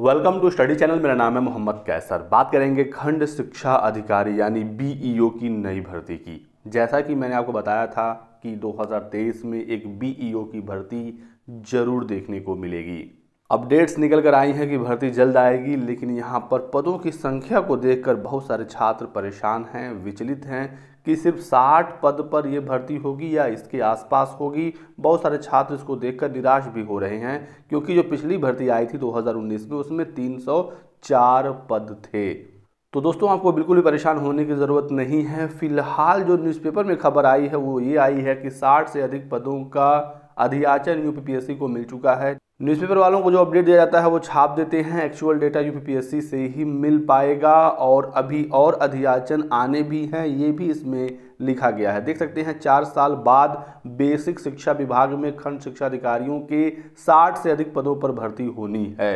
welcome to study channel मेरा नाम है मोहम्मद कैसर बात करेंगे खंड शिक्षा अधिकारी यानी बीईओ e की नई भर्ती की जैसा कि मैंने आपको बताया था कि 2023 में एक बीईओ e की भर्ती जरूर देखने को मिलेगी अपडेट्स निकल कर आई हैं कि भर्ती जल्द आएगी लेकिन यहाँ पर पदों की संख्या को देखकर बहुत सारे छात्र परेशान हैं विचलित हैं कि सिर्फ 60 पद पर ये भर्ती होगी या इसके आसपास होगी बहुत सारे छात्र इसको देखकर निराश भी हो रहे हैं क्योंकि जो पिछली भर्ती आई थी 2019 में उसमें 304 पद थे तो दोस्तों आपको बिल्कुल भी परेशान होने की ज़रूरत नहीं है फिलहाल जो न्यूज़पेपर में खबर आई है वो ये आई है कि साठ से अधिक पदों का अधियाचन यू को मिल चुका है न्यूज़पेपर वालों को जो अपडेट दिया जाता है वो छाप देते हैं एक्चुअल डेटा यूपीपीएससी से ही मिल पाएगा और अभी और अधियाचन आने भी हैं ये भी इसमें लिखा गया है देख सकते हैं चार साल बाद बेसिक शिक्षा विभाग में खंड शिक्षा अधिकारियों के 60 से अधिक पदों पर भर्ती होनी है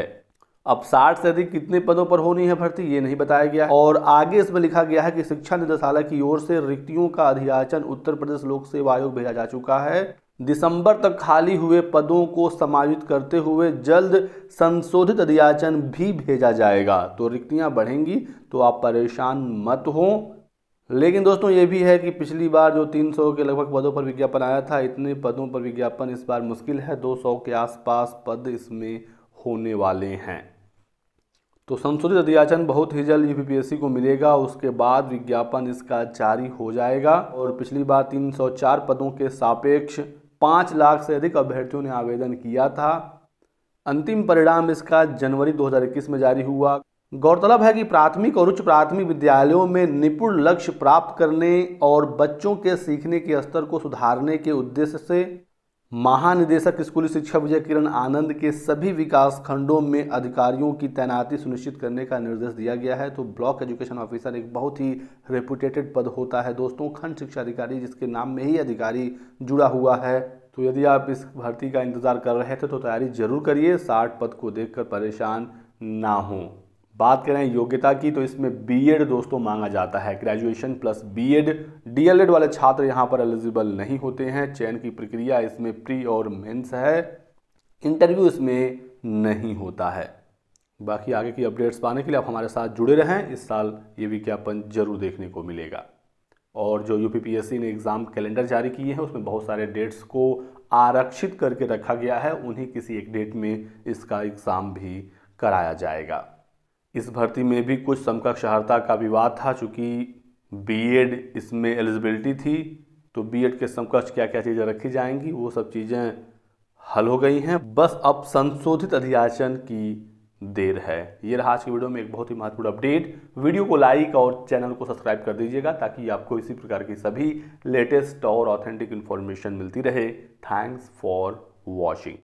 अब 60 से अधिक कितने पदों पर होनी है भर्ती ये नहीं बताया गया और आगे इसमें लिखा गया है कि शिक्षा निदेशालय की ओर से रिक्तियों का अधियाचन उत्तर प्रदेश लोक सेवा आयोग भेजा जा चुका है दिसंबर तक खाली हुए पदों को समायोजित करते हुए जल्द संशोधित अधियाचन भी भेजा जाएगा तो रिक्तियां बढ़ेंगी तो आप परेशान मत हो लेकिन दोस्तों ये भी है कि पिछली बार जो 300 के लगभग पदों पर विज्ञापन आया था इतने पदों पर विज्ञापन इस बार मुश्किल है 200 के आसपास पद इसमें होने वाले हैं तो संशोधित अधियाचन बहुत ही जल्द यू को मिलेगा उसके बाद विज्ञापन इसका जारी हो जाएगा और पिछली बार 304 पदों के सापेक्ष पाँच लाख से अधिक अभ्यर्थियों ने आवेदन किया था अंतिम परिणाम इसका जनवरी 2021 में जारी हुआ गौरतलब है कि प्राथमिक और उच्च प्राथमिक विद्यालयों में निपुण लक्ष्य प्राप्त करने और बच्चों के सीखने के स्तर को सुधारने के उद्देश्य से महानिदेशक स्कूली शिक्षा विजय किरण आनंद के सभी विकास खंडों में अधिकारियों की तैनाती सुनिश्चित करने का निर्देश दिया गया है तो ब्लॉक एजुकेशन ऑफिसर एक बहुत ही रेपुटेटेड पद होता है दोस्तों खंड शिक्षा अधिकारी जिसके नाम में ही अधिकारी जुड़ा हुआ है तो यदि आप इस भर्ती का इंतज़ार कर रहे थे तो तैयारी जरूर करिए साठ पद को देखकर परेशान ना हों बात करें योग्यता की तो इसमें बीएड दोस्तों मांगा जाता है ग्रेजुएशन प्लस बीएड डीएलएड वाले छात्र यहाँ पर एलिजिबल नहीं होते हैं चयन की प्रक्रिया इसमें प्री और मेंस है इंटरव्यू इसमें नहीं होता है बाकी आगे की अपडेट्स पाने के लिए आप हमारे साथ जुड़े रहें इस साल ये विज्ञापन जरूर देखने को मिलेगा और जो यू ने एग्ज़ाम कैलेंडर जारी किए हैं उसमें बहुत सारे डेट्स को आरक्षित करके रखा गया है उन्हीं किसी एक डेट में इसका एग्ज़ाम भी कराया जाएगा इस भर्ती में भी कुछ समकक्ष अर्हता का विवाद था चूँकि बीएड इसमें एलिजिबिलिटी थी तो बीएड के समकक्ष क्या क्या चीज़ें रखी जाएंगी वो सब चीज़ें हल हो गई हैं बस अब संशोधित अधियाचन की देर है ये रहा आज की वीडियो में एक बहुत ही महत्वपूर्ण अपडेट वीडियो को लाइक और चैनल को सब्सक्राइब कर दीजिएगा ताकि आपको इसी प्रकार की सभी लेटेस्ट और ऑथेंटिक इन्फॉर्मेशन मिलती रहे थैंक्स फॉर वॉचिंग